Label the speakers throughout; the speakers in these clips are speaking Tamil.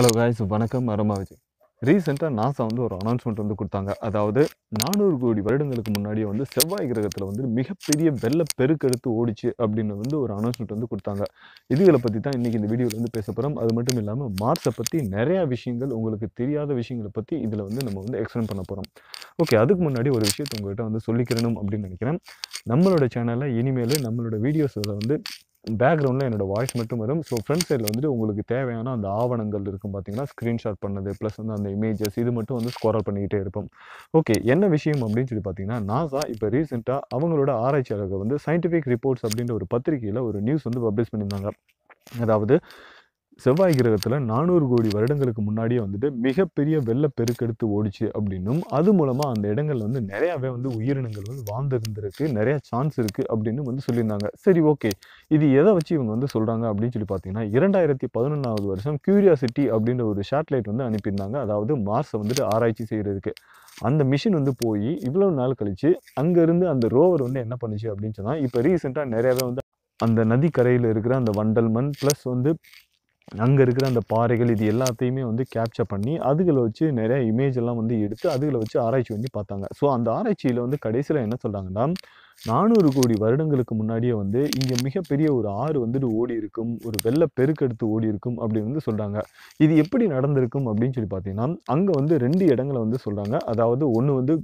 Speaker 1: ஹலோ காய்ஸ் வணக்கம் அரமா விஜய் ரீசெண்டாக நாசா வந்து ஒரு அனௌன்ஸ்மெண்ட் வந்து கொடுத்தாங்க அதாவது நானூறு கோடி வருடங்களுக்கு முன்னாடியே வந்து செவ்வாய் கிரகத்தில் வந்து மிகப்பெரிய வெள்ளை பெருக்கெடுத்து ஓடிச்சு அப்படின்னு வந்து ஒரு அனௌன்ஸ்மெண்ட் வந்து கொடுத்தாங்க இதுகளை பற்றி தான் இன்றைக்கி இந்த வீடியோவில் வந்து பேச போகிறோம் அது மட்டும் இல்லாமல் மார்ஸை பற்றி நிறையா விஷயங்கள் உங்களுக்கு தெரியாத விஷயங்களை பற்றி இதில் வந்து நம்ம வந்து எக்ஸ்பிளைன் பண்ண போகிறோம் ஓகே அதுக்கு முன்னாடி ஒரு விஷயத்தை உங்கள்கிட்ட வந்து சொல்லிக்கிறணும் அப்படின்னு நினைக்கிறேன் நம்மளோட சேனலில் இனிமேல் நம்மளோட வீடியோஸில் வந்து பேக்ரவுண்டில் என்னோடய வாய்ஸ் மட்டும் வரும் ஸோ ஃப்ரண்ட் சைடில் வந்துட்டு உங்களுக்கு தேவையான அந்த ஆவணங்கள் இருக்கும் பார்த்தீங்கன்னா ஸ்க்ரீன்ஷாட் பண்ணது ப்ளஸ் வந்து அந்த இமேஜஸ் இது மட்டும் வந்து ஸ்கோரல் பண்ணிக்கிட்டே இருப்போம் ஓகே என்ன விஷயம் அப்படின்னு சொல்லி பார்த்தீங்கன்னா நாசா இப்போ ரீசெண்டாக அவங்களோட ஆராய்ச்சியாளர்கள் வந்து சயின்டிஃபிக் ரிப்போர்ட்ஸ் அப்படின்ற ஒரு பத்திரிகையில் ஒரு நியூஸ் வந்து பப்ளிஷ் பண்ணியிருந்தாங்க அதாவது செவ்வாய் கிரகத்தில் நானூறு கோடி வருடங்களுக்கு முன்னாடியே வந்துட்டு மிகப்பெரிய வெள்ள பெருக்கெடுத்து ஓடிச்சு அப்படின்னும் அது மூலமாக அந்த இடங்கள் வந்து நிறையாவே வந்து உயிரினங்கள் வந்து வாழ்ந்திருந்திருக்கு நிறையா சான்ஸ் இருக்குது அப்படின்னு வந்து சொல்லியிருந்தாங்க சரி ஓகே இது எதை வச்சு இவங்க வந்து சொல்கிறாங்க அப்படின்னு சொல்லி பார்த்தீங்கன்னா இரண்டாயிரத்தி பதினொன்றாவது வருஷம் கியூரியாசிட்டி அப்படின்ற ஒரு சேட்டலைட் வந்து அனுப்பியிருந்தாங்க அதாவது மார்ஸை வந்துட்டு ஆராய்ச்சி செய்கிறதுக்கு அந்த மிஷின் வந்து போய் இவ்வளோ நாள் கழித்து அங்கேருந்து அந்த ரோவர் வந்து என்ன பண்ணுச்சு அப்படின்னு சொன்னால் இப்போ ரீசெண்டாக நிறையாவே வந்து அந்த நதிக்கரையில் இருக்கிற அந்த வண்டல் மண் ப்ளஸ் வந்து அங்கே இருக்கிற அந்த பாறைகள் இது எல்லாத்தையுமே வந்து கேப்சர் பண்ணி அதுகளை வச்சு நிறைய இமேஜ் எல்லாம் வந்து எடுத்து அதுகளை வச்சு ஆராய்ச்சி பண்ணி பார்த்தாங்க ஸோ அந்த ஆராய்ச்சியில் வந்து கடைசியில் என்ன சொல்கிறாங்கன்னா நானூறு கோடி வருடங்களுக்கு முன்னாடியே வந்து இங்கே மிகப்பெரிய ஒரு ஆறு வந்துட்டு ஓடி இருக்கும் ஒரு வெள்ளை பெருக்கெடுத்து ஓடி இருக்கும் அப்படின்னு வந்து சொல்கிறாங்க இது எப்படி நடந்திருக்கும் அப்படின்னு சொல்லி பார்த்தீங்கன்னா அங்கே வந்து ரெண்டு இடங்களை வந்து சொல்கிறாங்க அதாவது ஒன்று வந்து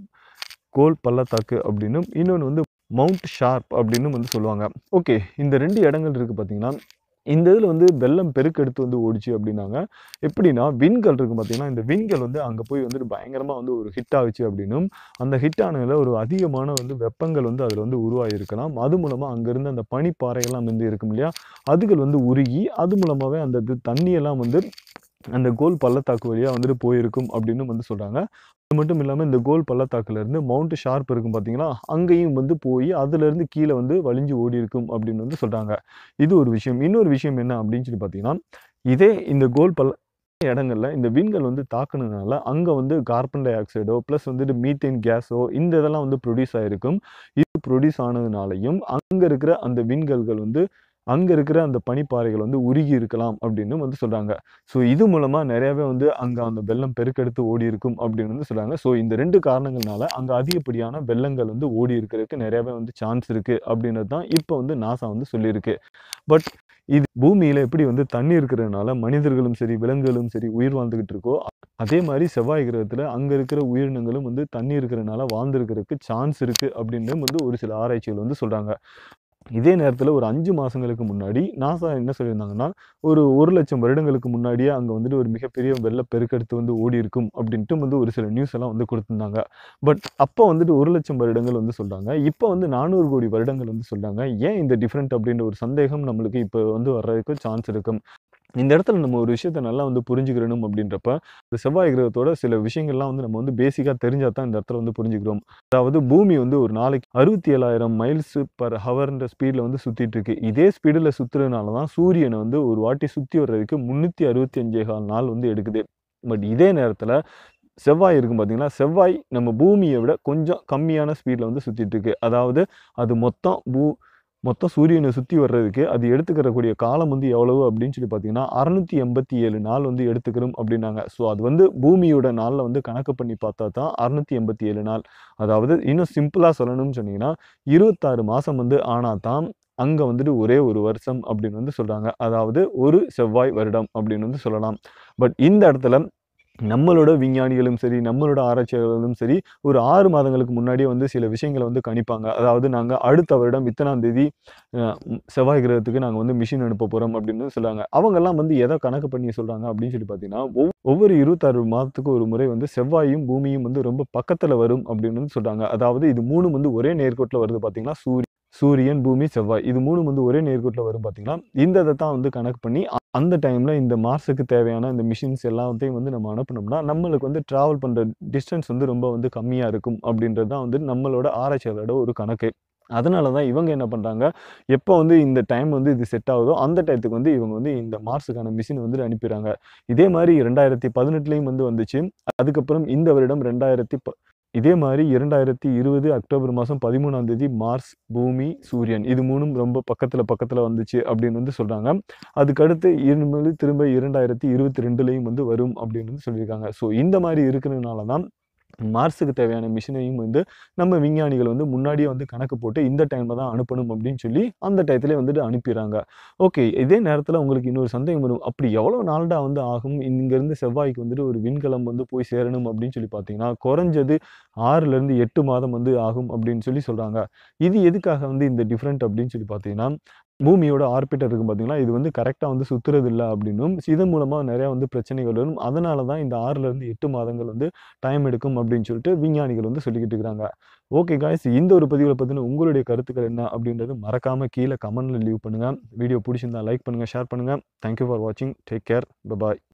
Speaker 1: கோல் பள்ளத்தாக்கு அப்படின்னும் இன்னொன்று வந்து மவுண்ட் ஷார்ப் அப்படின்னு வந்து சொல்லுவாங்க ஓகே இந்த ரெண்டு இடங்கள் இருக்குது பார்த்தீங்கன்னா இந்த இதில் வந்து வெள்ளம் பெருக்கெடுத்து வந்து ஓடிச்சு அப்படின்னாங்க எப்படின்னா விண்கல் இருக்கு பார்த்தீங்கன்னா இந்த விண்கல் வந்து அங்கே போய் வந்துட்டு பயங்கரமாக வந்து ஒரு ஹிட் ஆகிச்சு அப்படின்னும் அந்த ஹிட் ஆனதில் ஒரு அதிகமான வந்து வெப்பங்கள் வந்து அதில் வந்து உருவாகிருக்கலாம் அது மூலமாக அங்கேருந்து அந்த பனிப்பாறையெல்லாம் வந்து இருக்கும் இல்லையா அதுகள் வந்து உருகி அது மூலமாகவே அந்த தண்ணியெல்லாம் வந்து அந்த கோல் பள்ளத்தாக்கு வழியாக வந்துட்டு போயிருக்கும் அப்படின்னு வந்து சொல்கிறாங்க இது மட்டும் இல்லாமல் இந்த கோல் பள்ளத்தாக்கிலேருந்து மவுண்ட் ஷார்ப் இருக்கும் பார்த்தீங்களா அங்கேயும் வந்து போய் அதுலேருந்து கீழே வந்து வலிஞ்சு ஓடி இருக்கும் அப்படின்னு வந்து சொல்கிறாங்க இது ஒரு விஷயம் இன்னொரு விஷயம் என்ன அப்படின்னு சொல்லி பார்த்தீங்கன்னா இதே இந்த கோல் பல்ல இடங்களில் இந்த விண்கள் வந்து தாக்குனதுனால அங்கே வந்து கார்பன் டை ஆக்சைடோ ப்ளஸ் வந்துட்டு மீத்தேன் கேஸோ இந்த இதெல்லாம் வந்து ப்ரொடியூஸ் ஆகிருக்கும் இது ப்ரொடியூஸ் ஆனதுனாலையும் அங்கே இருக்கிற அந்த விண்கல்கள் வந்து அங்கே இருக்கிற அந்த பனிப்பாறைகள் வந்து உருகி இருக்கலாம் அப்படின்னு வந்து சொல்கிறாங்க ஸோ இது மூலமாக நிறையாவே வந்து அங்கே அந்த வெள்ளம் பெருக்கெடுத்து ஓடி இருக்கும் அப்படின்னு வந்து சொல்கிறாங்க ஸோ இந்த ரெண்டு காரணங்கள்னால அங்கே அதிகப்படியான வெள்ளங்கள் வந்து ஓடி இருக்கிறதுக்கு நிறையாவே வந்து சான்ஸ் இருக்குது அப்படின்றது தான் இப்போ வந்து நாசா வந்து சொல்லியிருக்கு பட் இது பூமியில் எப்படி வந்து தண்ணி இருக்கிறதுனால மனிதர்களும் சரி விலங்குகளும் சரி உயிர் வாழ்ந்துக்கிட்டு இருக்கோ அதே மாதிரி செவ்வாய் கிரகத்தில் அங்கே இருக்கிற உயிரினங்களும் வந்து தண்ணி இருக்கிறனால வாழ்ந்துருக்கிறதுக்கு சான்ஸ் இருக்குது அப்படின்னு வந்து ஒரு சில ஆராய்ச்சிகள் வந்து சொல்கிறாங்க இதே நேரத்தில் ஒரு அஞ்சு மாதங்களுக்கு முன்னாடி நாசா என்ன சொல்லியிருந்தாங்கன்னா ஒரு ஒரு லட்சம் வருடங்களுக்கு முன்னாடியே அங்கே வந்துட்டு ஒரு மிகப்பெரிய வெள்ள பெருக்கெடுத்து வந்து ஓடி இருக்கும் அப்படின்ட்டு வந்து ஒரு சில நியூஸ் எல்லாம் வந்து கொடுத்துருந்தாங்க பட் அப்போ வந்துட்டு ஒரு லட்சம் வருடங்கள் வந்து சொல்கிறாங்க இப்போ வந்து நானூறு கோடி வருடங்கள் வந்து சொல்கிறாங்க ஏன் இந்த டிஃப்ரெண்ட் அப்படின்ற ஒரு சந்தேகம் நம்மளுக்கு இப்போ வந்து வர்றதுக்கு சான்ஸ் இருக்கும் இந்த இடத்துல நம்ம ஒரு விஷயத்த நல்லா வந்து புரிஞ்சுக்கிறணும் அப்படின்றப்ப இந்த செவ்வாய் கிரகத்தோட சில விஷயங்கள்லாம் வந்து நம்ம வந்து பேசிக்காக தெரிஞ்சால் தான் இந்த இடத்துல வந்து புரிஞ்சுக்கிறோம் அதாவது பூமி வந்து ஒரு நாளைக்கு அறுபத்தி ஏழாயிரம் மைல்ஸ் பர் ஹவர்ன்ற ஸ்பீடில் வந்து சுற்றிட்டு இருக்கு இதே ஸ்பீடில் சுற்றுறதுனால தான் சூரியனை வந்து ஒரு வாட்டி சுற்றி வர்றதுக்கு முந்நூற்றி அறுபத்தி அஞ்சே கால் நாள் வந்து எடுக்குது பட் இதே நேரத்தில் செவ்வாய் இருக்கும் பார்த்தீங்கன்னா செவ்வாய் நம்ம பூமியை விட கொஞ்சம் கம்மியான ஸ்பீடில் வந்து சுற்றிட்டு இருக்கு அதாவது அது மொத்தம் பூ மொத்தம் சூரியனை சுற்றி வர்றதுக்கு அது எடுத்துக்கிறக்கூடிய காலம் வந்து எவ்வளவு அப்படின்னு சொல்லி பார்த்தீங்கன்னா அறநூற்றி எண்பத்தி ஏழு நாள் வந்து எடுத்துக்கிறோம் அப்படின்னாங்க ஸோ அது வந்து பூமியோட நாளில் வந்து கணக்கு பண்ணி பார்த்தா தான் அறநூற்றி எண்பத்தி ஏழு நாள் அதாவது இன்னும் சிம்பிளாக சொல்லணும்னு சொன்னீங்கன்னா இருபத்தாறு மாதம் வந்து ஆனால் தான் அங்கே வந்துட்டு ஒரே ஒரு வருஷம் அப்படின்னு வந்து சொல்கிறாங்க அதாவது ஒரு செவ்வாய் வருடம் அப்படின்னு வந்து சொல்லலாம் பட் இந்த இடத்துல நம்மளோட விஞ்ஞானிகளும் சரி நம்மளோட ஆராய்ச்சியாளர்களும் சரி ஒரு ஆறு மாதங்களுக்கு முன்னாடியே வந்து சில விஷயங்களை வந்து கணிப்பாங்க அதாவது நாங்கள் அடுத்த வருடம் இத்தனாம் தேதி செவ்வாய் கிரகத்துக்கு நாங்கள் வந்து மிஷின் அனுப்ப போகிறோம் அப்படின்னு சொல்கிறாங்க அவங்கெல்லாம் வந்து எதை கணக்கு பண்ணி சொல்கிறாங்க அப்படின்னு சொல்லி பார்த்தீங்கன்னா ஒவ்வொரு இருபத்தாறு மாதத்துக்கு ஒரு முறை வந்து செவ்வாயும் பூமியும் வந்து ரொம்ப பக்கத்தில் வரும் அப்படின்னு சொல்கிறாங்க அதாவது இது மூணு வந்து ஒரே நேர்கோட்டில் வருது பார்த்தீங்கன்னா சூரிய சூரியன் பூமி செவ்வாய் இது மூணும் வந்து ஒரே நேர்கோட்டில் வரும் பார்த்தீங்கன்னா இந்த இதை தான் வந்து கனெக்ட் பண்ணி அந்த டைமில் இந்த மார்ஸுக்கு தேவையான இந்த மிஷின்ஸ் எல்லாத்தையும் வந்து நம்ம அனுப்பினோம்னா நம்மளுக்கு வந்து ட்ராவல் பண்ணுற டிஸ்டன்ஸ் வந்து ரொம்ப வந்து கம்மியாக இருக்கும் அப்படின்றது தான் வந்து நம்மளோட ஆராய்ச்சியாளரோட ஒரு கணக்கு அதனால தான் இவங்க என்ன பண்ணுறாங்க எப்போ வந்து இந்த டைம் வந்து இது செட் ஆகுதோ அந்த டைத்துக்கு வந்து இவங்க வந்து இந்த மார்ஸுக்கான மிஷின் வந்து அனுப்பிடுறாங்க இதே மாதிரி ரெண்டாயிரத்தி பதினெட்டுலேயும் வந்து வந்துச்சு அதுக்கப்புறம் இந்த வருடம் ரெண்டாயிரத்தி ப இதே மாதிரி இரண்டாயிரத்தி இருபது அக்டோபர் மாதம் பதிமூணாம் தேதி மார்ஸ் பூமி சூரியன் இது மூணும் ரொம்ப பக்கத்தில் பக்கத்தில் வந்துச்சு அப்படின்னு வந்து சொல்கிறாங்க அதுக்கடுத்து இனிமேல் திரும்ப இரண்டாயிரத்தி இருபத்தி ரெண்டுலேயும் வந்து வரும் அப்படின்னு வந்து சொல்லியிருக்காங்க ஸோ இந்த மாதிரி இருக்கிறதுனால தான் மார்ஸுக்கு தேவையான மிஷினையும் வந்து நம்ம விஞ்ஞானிகள் வந்து முன்னாடியே வந்து கணக்கு போட்டு இந்த டைமில் தான் அனுப்பணும் அப்படின்னு சொல்லி அந்த டயத்துலேயே வந்துட்டு அனுப்பிடுறாங்க ஓகே இதே நேரத்தில் உங்களுக்கு இன்னொரு சந்தேகம் வரும் அப்படி எவ்வளோ நாள்டா வந்து ஆகும் இங்கேருந்து செவ்வாய்க்கு வந்துட்டு ஒரு விண்கலம் வந்து போய் சேரணும் அப்படின்னு சொல்லி பார்த்தீங்கன்னா குறைஞ்சது ஆறுலேருந்து எட்டு மாதம் வந்து ஆகும் அப்படின்னு சொல்லி சொல்கிறாங்க இது எதுக்காக வந்து இந்த டிஃப்ரெண்ட் அப்படின்னு சொல்லி பார்த்தீங்கன்னா பூமியோட ஆர்பிட்டர் இருக்கும் பார்த்தீங்களா இது வந்து கரெக்டாக வந்து சுற்றுறது இல்லை அப்படின்னும் இதன் மூலமாக நிறையா வந்து பிரச்சனைகள் வரும் அதனால தான் இந்த ஆறுலேருந்து எட்டு மாதங்கள் வந்து டைம் எடுக்கும் அப்படின்னு சொல்லிட்டு விஞ்ஞானிகள் வந்து சொல்லிக்கிட்டு இருக்கிறாங்க ஓகே காய்ஸ் இந்த ஒரு பதிவில் பார்த்தீங்கன்னா உங்களுடைய கருத்துக்கள் என்ன அப்படின்றது மறக்காமல் கீழே கமெண்டில் லீவ் பண்ணுங்கள் வீடியோ பிடிச்சிருந்தா லைக் பண்ணுங்கள் ஷேர் பண்ணுங்கள் தேங்க்யூ ஃபார் வாட்சிங் டேக் கேர் பபாய்